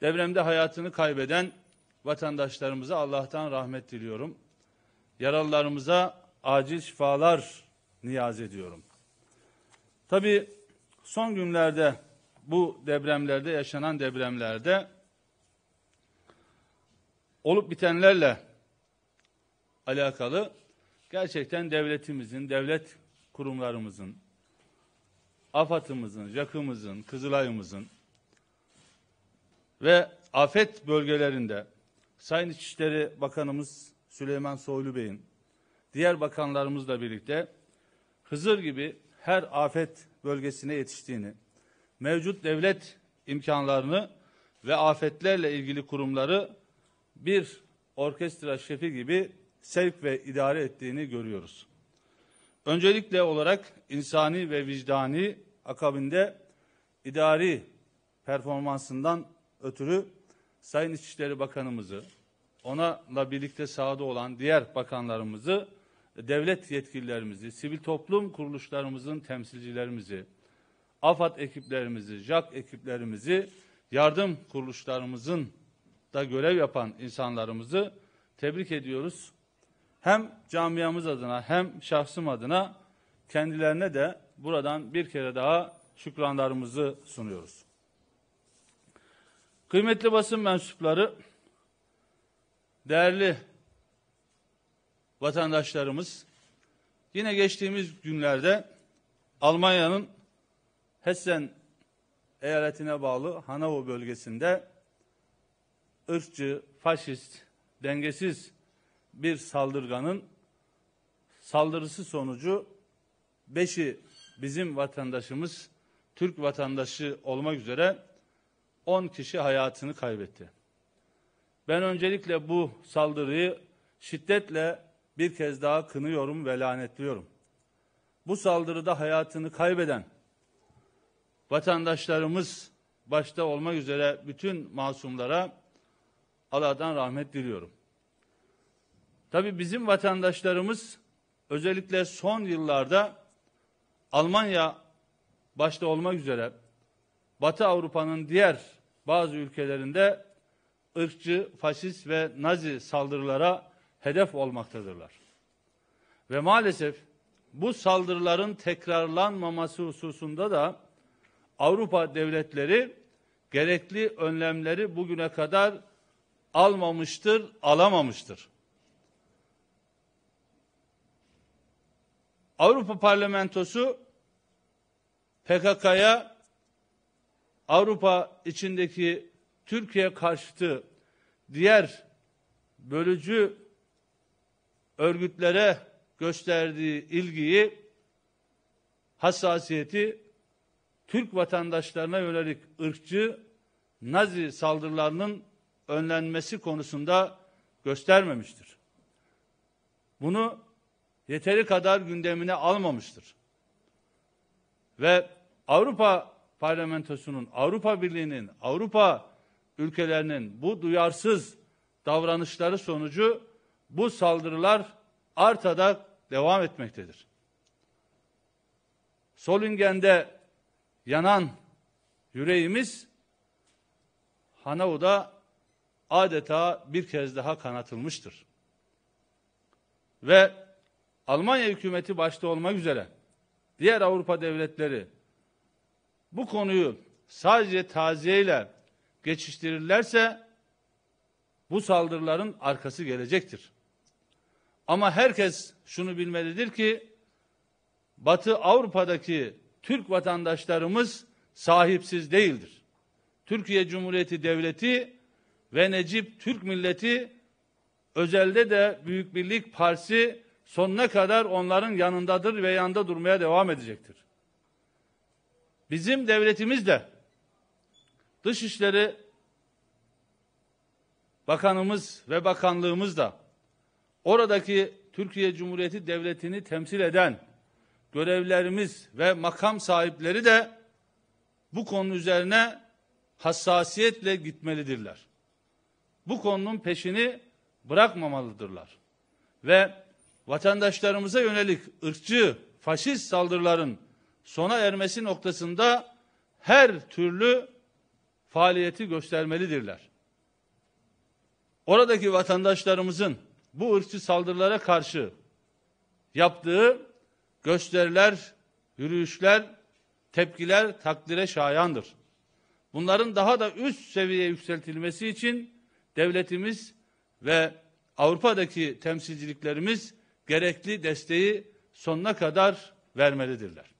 Depremde hayatını kaybeden vatandaşlarımıza Allah'tan rahmet diliyorum. Yaralılarımıza acil şifalar niyaz ediyorum. Tabii son günlerde bu depremlerde yaşanan depremlerde olup bitenlerle alakalı gerçekten devletimizin, devlet kurumlarımızın, AFAD'ımızın, JAK'ımızın, Kızılay'ımızın ve afet bölgelerinde Sayın İçişleri Bakanımız Süleyman Soylu Bey'in diğer bakanlarımızla birlikte Hızır gibi her afet bölgesine yetiştiğini, mevcut devlet imkanlarını ve afetlerle ilgili kurumları bir orkestra şefi gibi sevk ve idare ettiğini görüyoruz. Öncelikle olarak insani ve vicdani akabinde idari performansından ötürü Sayın İçişleri Bakanımızı, onunla birlikte sahada olan diğer bakanlarımızı, devlet yetkililerimizi, sivil toplum kuruluşlarımızın temsilcilerimizi, AFAD ekiplerimizi, JAK ekiplerimizi, yardım kuruluşlarımızın da görev yapan insanlarımızı tebrik ediyoruz. Hem camiamız adına hem şahsım adına kendilerine de buradan bir kere daha şükranlarımızı sunuyoruz. Kıymetli basın mensupları, değerli vatandaşlarımız, yine geçtiğimiz günlerde Almanya'nın Hessen eyaletine bağlı Hanau bölgesinde ırkçı, faşist, dengesiz bir saldırganın saldırısı sonucu beşi bizim vatandaşımız, Türk vatandaşı olmak üzere 10 kişi hayatını kaybetti. Ben öncelikle bu saldırıyı şiddetle bir kez daha kınıyorum ve lanetliyorum. Bu saldırıda hayatını kaybeden vatandaşlarımız başta olmak üzere bütün masumlara Allah'tan rahmet diliyorum. Tabii bizim vatandaşlarımız özellikle son yıllarda Almanya başta olmak üzere Batı Avrupa'nın diğer bazı ülkelerinde ırkçı, faşist ve nazi saldırılara hedef olmaktadırlar. Ve maalesef bu saldırıların tekrarlanmaması hususunda da Avrupa devletleri gerekli önlemleri bugüne kadar almamıştır, alamamıştır. Avrupa Parlamentosu PKK'ya Avrupa içindeki Türkiye karşıtı diğer bölücü örgütlere gösterdiği ilgiyi, hassasiyeti Türk vatandaşlarına yönelik ırkçı Nazi saldırılarının önlenmesi konusunda göstermemiştir. Bunu yeteri kadar gündemine almamıştır. Ve Avrupa parlamentosunun, Avrupa Birliği'nin, Avrupa ülkelerinin bu duyarsız davranışları sonucu bu saldırılar artarak devam etmektedir. Solingen'de yanan yüreğimiz Hanau'da adeta bir kez daha kanatılmıştır. Ve Almanya hükümeti başta olmak üzere diğer Avrupa devletleri bu konuyu sadece taziyeyle geçiştirirlerse bu saldırıların arkası gelecektir. Ama herkes şunu bilmelidir ki Batı Avrupa'daki Türk vatandaşlarımız sahipsiz değildir. Türkiye Cumhuriyeti Devleti ve Necip Türk Milleti özelde de Büyük Birlik Partisi sonuna kadar onların yanındadır ve yanında durmaya devam edecektir. Bizim devletimiz de Dışişleri Bakanımız ve bakanlığımız da oradaki Türkiye Cumhuriyeti Devleti'ni temsil eden görevlerimiz ve makam sahipleri de bu konu üzerine hassasiyetle gitmelidirler. Bu konunun peşini bırakmamalıdırlar. Ve vatandaşlarımıza yönelik ırkçı, faşist saldırıların sona ermesi noktasında her türlü faaliyeti göstermelidirler. Oradaki vatandaşlarımızın bu ırkçı saldırılara karşı yaptığı gösteriler, yürüyüşler, tepkiler takdire şayandır. Bunların daha da üst seviyeye yükseltilmesi için devletimiz ve Avrupa'daki temsilciliklerimiz gerekli desteği sonuna kadar vermelidirler.